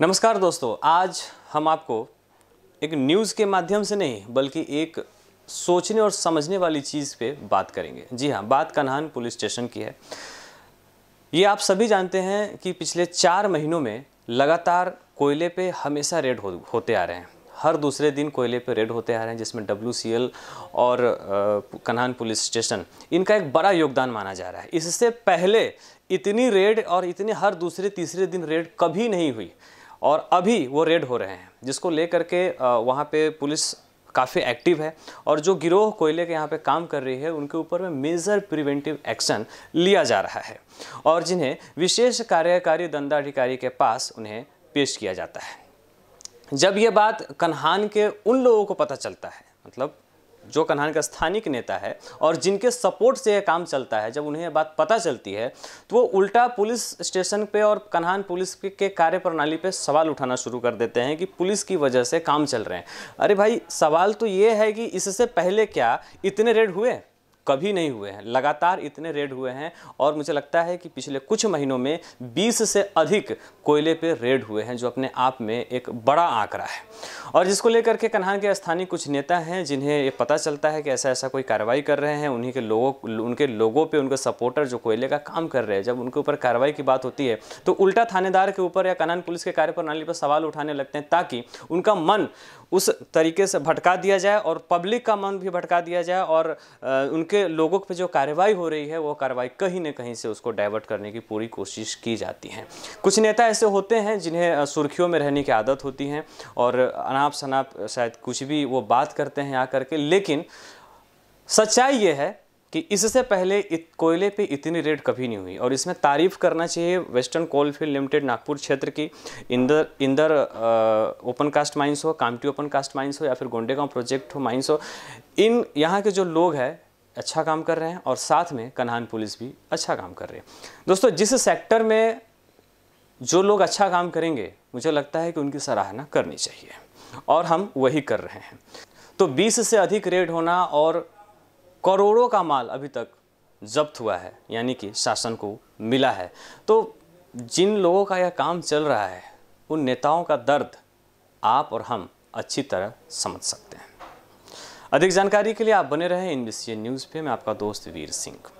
नमस्कार दोस्तों आज हम आपको एक न्यूज़ के माध्यम से नहीं बल्कि एक सोचने और समझने वाली चीज़ पे बात करेंगे जी हाँ बात कन्हान पुलिस स्टेशन की है ये आप सभी जानते हैं कि पिछले चार महीनों में लगातार कोयले पे हमेशा रेड हो, होते आ रहे हैं हर दूसरे दिन कोयले पे रेड होते आ रहे हैं जिसमें डब्ल्यू और कन्हान पुलिस स्टेशन इनका एक बड़ा योगदान माना जा रहा है इससे पहले इतनी रेड और इतने हर दूसरे तीसरे दिन रेड कभी नहीं हुई और अभी वो रेड हो रहे हैं जिसको लेकर के वहाँ पे पुलिस काफ़ी एक्टिव है और जो गिरोह कोयले के यहाँ पे काम कर रही है उनके ऊपर में मेजर प्रिवेंटिव एक्शन लिया जा रहा है और जिन्हें विशेष कार्यकारी दंडाधिकारी के पास उन्हें पेश किया जाता है जब ये बात कन्हान के उन लोगों को पता चलता है मतलब जो कन्हान का स्थानिक नेता है और जिनके सपोर्ट से यह काम चलता है जब उन्हें यह बात पता चलती है तो वो उल्टा पुलिस स्टेशन पे और कन्हान पुलिस के कार्यप्रणाली पे सवाल उठाना शुरू कर देते हैं कि पुलिस की वजह से काम चल रहे हैं अरे भाई सवाल तो ये है कि इससे पहले क्या इतने रेड हुए कभी नहीं हुए हैं लगातार इतने रेड हुए हैं और मुझे लगता है कि पिछले कुछ महीनों में 20 से अधिक कोयले पे रेड हुए हैं जो अपने आप में एक बड़ा आंकड़ा है और जिसको लेकर के कन्हान के स्थानीय कुछ नेता हैं जिन्हें ये पता चलता है कि ऐसा ऐसा कोई कार्रवाई कर रहे हैं उन्हीं के लोगों उनके लोगों पर उनके सपोर्टर जो कोयले का काम कर रहे हैं जब उनके ऊपर कार्रवाई की बात होती है तो उल्टा थानेदार के ऊपर या कन्हान पुलिस के कार्यप्रणाली पर सवाल उठाने लगते हैं ताकि उनका मन उस तरीके से भटका दिया जाए और पब्लिक का मन भी भटका दिया जाए और उनके लोगों पे जो कार्रवाई हो रही है वो कार्रवाई कहीं ना कहीं से उसको डाइवर्ट करने की पूरी कोशिश की जाती है कुछ नेता ऐसे होते हैं जिन्हें सुर्खियों में रहने की आदत होती है और अनाप शनाप शायद कुछ भी वो बात करते हैं आकर के लेकिन सच्चाई ये है कि इससे पहले इत, कोयले पे इतनी रेट कभी नहीं हुई और इसमें तारीफ करना चाहिए western coal field limited Nagpur क्षेत्र की Inder Inder open cast mines हो कामटी ओपन कास्ट माइंस हो या फिर गोंडेगांव प्रोजेक्ट हो माइंस हो इन यहाँ के जो लोग हैं अच्छा काम कर रहे हैं और साथ में कन्हान पुलिस भी अच्छा काम कर रही है दोस्तों जिस सेक्टर में जो लोग अच्छा काम करेंगे मुझे लगता है कि उनकी सराहना करनी चाहिए और हम वही कर रहे हैं तो 20 से अधिक रेड होना और करोड़ों का माल अभी तक जब्त हुआ है यानी कि शासन को मिला है तो जिन लोगों का यह काम चल रहा है उन नेताओं का दर्द आप और हम अच्छी तरह समझ सकते हैं अधिक जानकारी के लिए आप बने रहें इन न्यूज़ पे मैं आपका दोस्त वीर सिंह